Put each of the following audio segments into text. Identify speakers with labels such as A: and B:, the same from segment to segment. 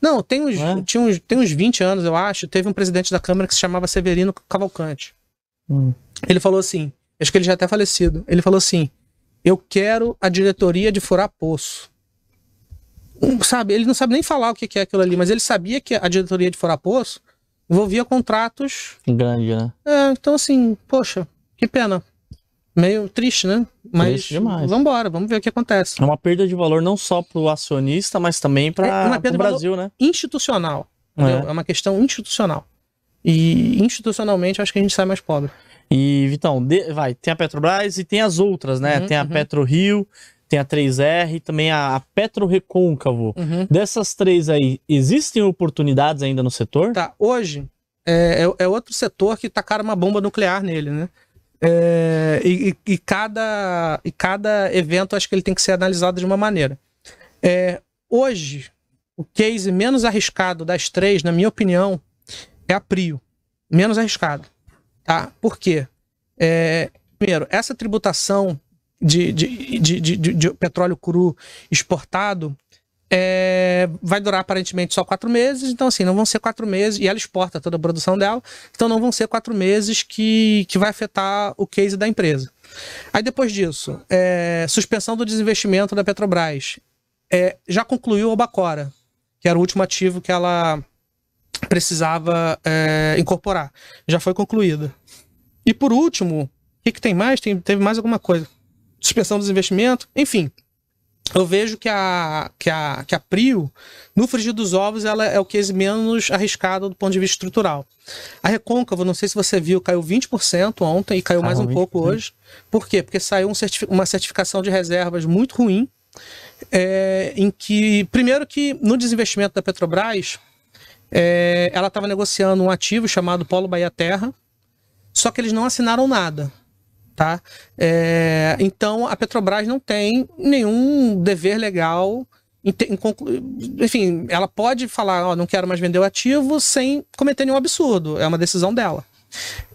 A: Não, tem uns, é? tinha uns, tem uns 20 anos, eu acho, teve um presidente da Câmara que se chamava Severino Cavalcante. Hum. Ele falou assim, acho que ele já é até falecido, ele falou assim, eu quero a diretoria de furar poço. Um, sabe, ele não sabe nem falar o que é aquilo ali, mas ele sabia que a diretoria de furar poço envolvia contratos. Grande, né? É, então assim, poxa, que pena. Meio triste, né? Mas triste demais. embora, vamos ver o que acontece. É uma perda de valor não só para o acionista, mas também para é, é o Brasil, né? Institucional. É. é. uma questão institucional. E institucionalmente acho que a gente sai mais pobre. E, Vitão, de... vai, tem a Petrobras e tem as outras, né? Uhum, tem a uhum. PetroRio, tem a 3R e também a, a Petro Recôncavo. Uhum. Dessas três aí, existem oportunidades ainda no setor? Tá, hoje é, é, é outro setor que tacaram uma bomba nuclear nele, né? É, e, e, cada, e cada evento acho que ele tem que ser analisado de uma maneira. É, hoje, o case menos arriscado das três, na minha opinião, é a Prio. Menos arriscado. Tá? Por quê? É, primeiro, essa tributação de, de, de, de, de petróleo cru exportado é, vai durar aparentemente só quatro meses, então assim, não vão ser quatro meses, e ela exporta toda a produção dela, então não vão ser quatro meses que, que vai afetar o case da empresa. Aí depois disso, é, suspensão do desinvestimento da Petrobras. É, já concluiu o Bacora, que era o último ativo que ela precisava é, incorporar. Já foi concluída. E por último, o que, que tem mais? Tem, teve mais alguma coisa suspensão dos investimentos, enfim. Eu vejo que a, que a, que a Prio, no frigir dos ovos, ela é o case é menos arriscado do ponto de vista estrutural. A Recôncavo, não sei se você viu, caiu 20% ontem e caiu ah, mais um pouco né? hoje. Por quê? Porque saiu um certific uma certificação de reservas muito ruim, é, em que, primeiro que no desinvestimento da Petrobras, é, ela estava negociando um ativo chamado Polo Bahia Terra, só que eles não assinaram nada. Tá? É, então a Petrobras não tem nenhum dever legal. Em te, em conclu... enfim, ela pode falar, não quero mais vender o ativo sem cometer nenhum absurdo. É uma decisão dela.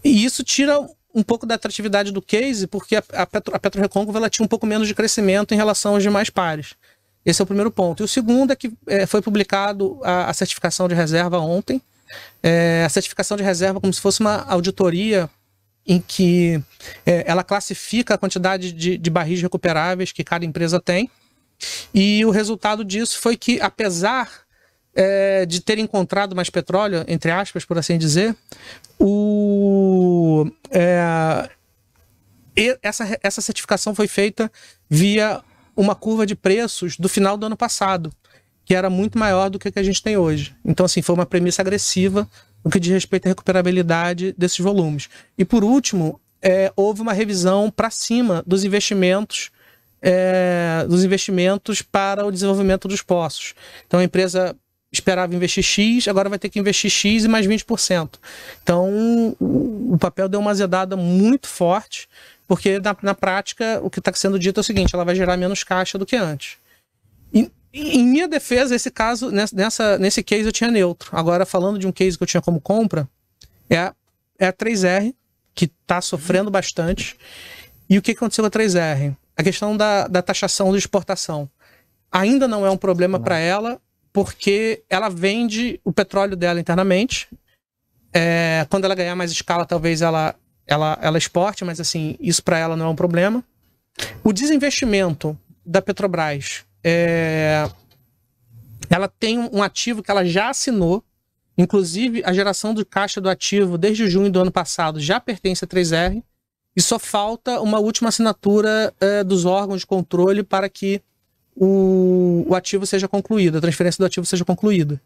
A: E isso tira um pouco da atratividade do case, porque a, a, Petro, a Petro Recôncavo ela tinha um pouco menos de crescimento em relação aos demais pares. Esse é o primeiro ponto. E o segundo é que é, foi publicado a, a, certificação de reserva ontem. É, a certificação de reserva como se fosse uma auditoria em que é, ela classifica a quantidade de, de barris recuperáveis que cada empresa tem. E o resultado disso foi que, apesar é, de ter encontrado mais petróleo, entre aspas, por assim dizer, o, é, essa, essa certificação foi feita via uma curva de preços do final do ano passado, que era muito maior do que a que a gente tem hoje. Então, assim, foi uma premissa agressiva no que diz respeito à recuperabilidade desses volumes. E por último, é, houve uma revisão para cima dos investimentos é, dos investimentos para o desenvolvimento dos poços. Então a empresa esperava investir X, agora vai ter que investir X e mais 20%. Então o papel deu uma azedada muito forte, porque na, na prática o que está sendo dito é o seguinte: ela vai gerar menos caixa do que antes. E em minha defesa, esse caso, nessa, nesse case eu tinha neutro. Agora, falando de um case que eu tinha como compra, é a, é a 3R, que está sofrendo bastante. E o que aconteceu com a 3R? A questão da, da taxação de exportação. Ainda não é um problema para ela, porque ela vende o petróleo dela internamente. É, quando ela ganhar mais escala, talvez ela, ela, ela exporte, mas assim, isso para ela não é um problema. O desinvestimento da Petrobras é, ela tem um ativo que ela já assinou. Inclusive, a geração do caixa do ativo desde junho do ano passado já pertence a 3R. E só falta uma última assinatura é, dos órgãos de controle para que o, o ativo seja concluído, a transferência do ativo seja concluída.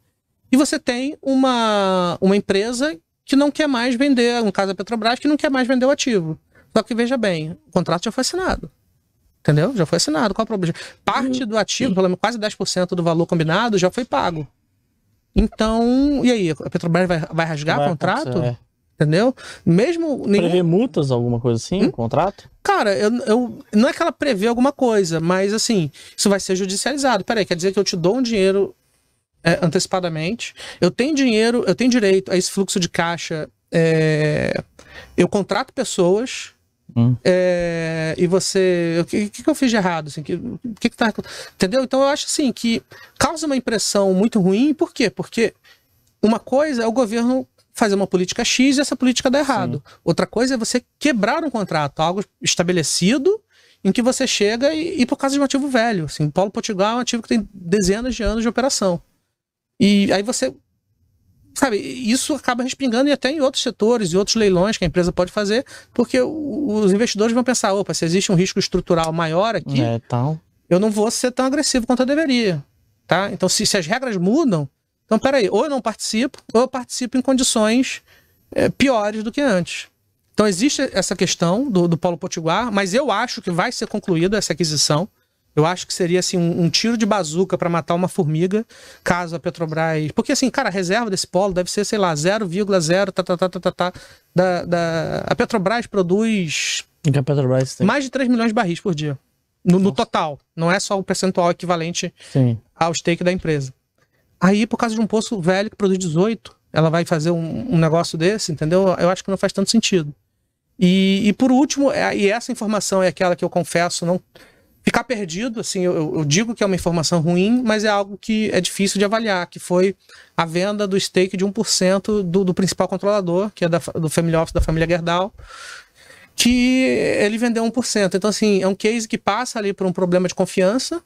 A: E você tem uma, uma empresa que não quer mais vender, no caso a Petrobras, que não quer mais vender o ativo. Só que veja bem, o contrato já foi assinado. Entendeu? Já foi assinado. Qual é o problema? Parte uhum. do ativo, pelo menos quase 10% do valor combinado, já foi pago. Então, e aí? A Petrobras vai, vai rasgar vai contrato? É. Entendeu? Mesmo. Nenhum... Prever multas, alguma coisa assim, hum? contrato? Cara, eu, eu, não é que ela prevê alguma coisa, mas assim, isso vai ser judicializado. Peraí, quer dizer que eu te dou um dinheiro é, antecipadamente, eu tenho dinheiro, eu tenho direito a esse fluxo de caixa, é, eu contrato pessoas Hum. É, e você. O que, que, eu fiz de errado? Assim, que, que, que tá, entendeu? Então eu acho assim que causa uma impressão muito ruim, por quê? Porque uma coisa é o governo fazer uma política X e essa política dá errado. Sim. Outra coisa é você quebrar um contrato, algo estabelecido, em que você chega e, e por causa de um ativo velho. Assim, Paulo Portugal é um ativo que tem dezenas de anos de operação. E aí você sabe, isso acaba respingando e até em outros setores e outros leilões que a empresa pode fazer, porque os investidores vão pensar, opa, se existe um risco estrutural maior aqui, é, então... eu não vou ser tão agressivo quanto eu deveria, tá? Então, se, se as regras mudam, então peraí, ou eu não participo, ou eu participo em condições é, piores do que antes. Então existe essa questão do, do Paulo Potiguar, mas eu acho que vai ser concluída essa aquisição. Eu acho que seria assim um, um tiro de bazuca para matar uma formiga, caso a Petrobras, porque assim, cara, a reserva desse polo deve ser, sei lá, 0,0 tá, tá, tá, tá, tá, tá, da, da a Petrobras produz a Petrobras mais de 3 milhões de barris por dia. No, no total, não é só o percentual equivalente Sim. ao stake da empresa. Aí, por causa de um poço velho que produz 18, ela vai fazer um, um negócio desse, entendeu? Eu acho que não faz tanto sentido. E, e por último, é, e essa informação é aquela que eu confesso, não ficar perdido, assim, eu, eu, digo que é uma informação ruim, mas é algo que é difícil de avaliar, que foi a venda do stake de 1% do, do principal controlador, que é da, do Family Office da família Gerdau, que ele vendeu 1%. Então, assim, é um case que passa ali por um problema de confiança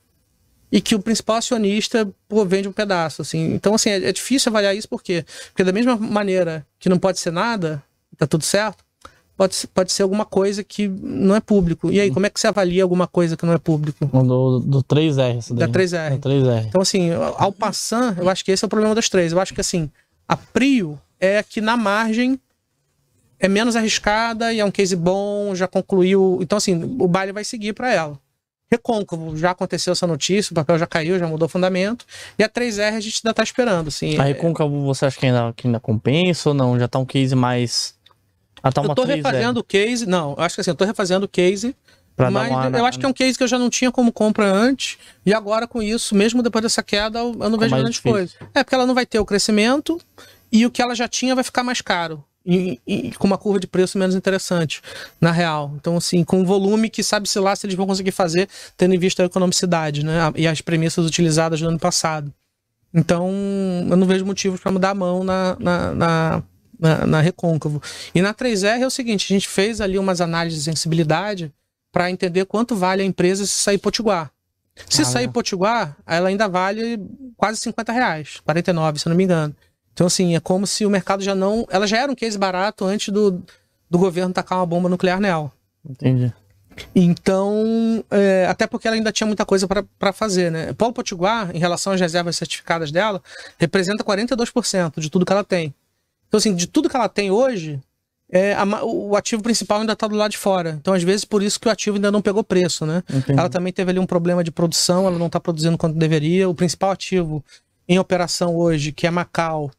A: e que o principal acionista pô, vende um pedaço, assim. Então, assim, é, é difícil avaliar isso, por quê? Porque da mesma maneira que não pode ser nada, tá tudo certo, pode, pode ser alguma coisa que não é público. E aí, como é que você avalia alguma coisa que não é público? Do, do 3R. Da 3R. da 3R. Então, assim, ao passar, eu acho que esse é o problema das três. Eu acho que, assim, a Prio é que na margem é menos arriscada e é um case bom, já concluiu. Então, assim, o baile vai seguir para ela. Recôncavo, já aconteceu essa notícia, o papel já caiu, já mudou o fundamento. E a 3R a gente ainda tá esperando, assim. A Recôncavo é você acha que ainda, que ainda compensa ou não? Já tá um case mais ah, tá eu tô refazendo é. o case. Não, acho que assim, eu tô refazendo o case. Pra mas uma, eu acho que é um case que eu já não tinha como compra antes. E agora, com isso, mesmo depois dessa queda, eu não vejo grandes coisas. coisa. É, porque ela não vai ter o crescimento e o que ela já tinha vai ficar mais caro. E, e, com uma curva de preço menos interessante, na real. Então, assim, com um volume que sabe-se lá se eles vão conseguir fazer, tendo em vista a economicidade, né? E as premissas utilizadas no ano passado. Então, eu não vejo motivos para mudar a mão na, na na, na Recôncavo. E na 3R é o seguinte: a gente fez ali umas análises de sensibilidade para entender quanto vale a empresa se sair Potiguar. Se ah, sair é. Potiguar, ela ainda vale quase 50 reais, 49, se eu não me engano. Então, assim, é como se o mercado já não. Ela já era um case barato antes do, do governo tacar uma bomba nuclear nela. Entendi. Então, é, até porque ela ainda tinha muita coisa para fazer, né? Polo Potiguar, em relação às reservas certificadas dela, representa 42% de tudo que ela tem. Então, assim, de tudo que ela tem hoje, é, a, o ativo principal ainda está do lado de fora. Então, às vezes, por isso que o ativo ainda não pegou preço, né? Entendi. Ela também teve ali um problema de produção, ela não está produzindo quanto deveria. O principal ativo em operação hoje, que é Macau,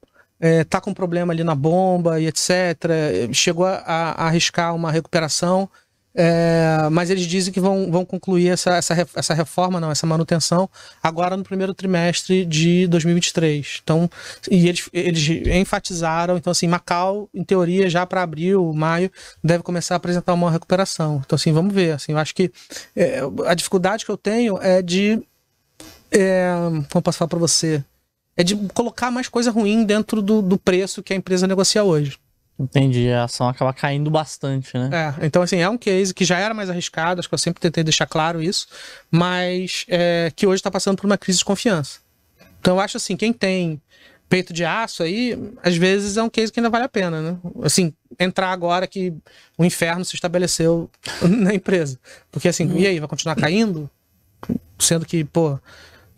A: está é, tá com problema ali na bomba e etc. É, chegou a, a arriscar uma recuperação. É, mas eles dizem que vão, vão concluir essa, essa, essa reforma, não, essa manutenção, agora no primeiro trimestre de 2023. Então, e eles, eles enfatizaram, então assim, Macau, em teoria, já para abril, maio, deve começar a apresentar uma recuperação. Então, assim, vamos ver. Assim, eu acho que é, a dificuldade que eu tenho é de. É, como posso falar para você? É de colocar mais coisa ruim dentro do, do preço que a empresa negocia hoje. Entendi, a ação acaba caindo bastante, né? É, então assim, é um case que já era mais arriscado, acho que eu sempre tentei deixar claro isso, mas é, que hoje está passando por uma crise de confiança. Então eu acho assim, quem tem peito de aço aí, às vezes é um case que ainda vale a pena, né? Assim, entrar agora que o inferno se estabeleceu na empresa. Porque assim, e aí, vai continuar caindo? Sendo que, pô,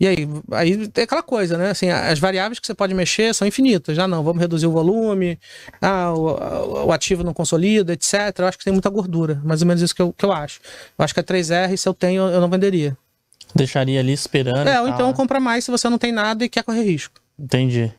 A: e aí, aí tem aquela coisa, né? Assim, as variáveis que você pode mexer são infinitas. Já não, vamos reduzir o volume, ah, o, o, ativo não consolida, etc. Eu acho que tem muita gordura, mais ou menos isso que eu, que eu acho. Eu acho que a 3R, se eu tenho, eu não venderia. Deixaria ali esperando. É, ou então compra mais se você não tem nada e quer correr risco. Entendi.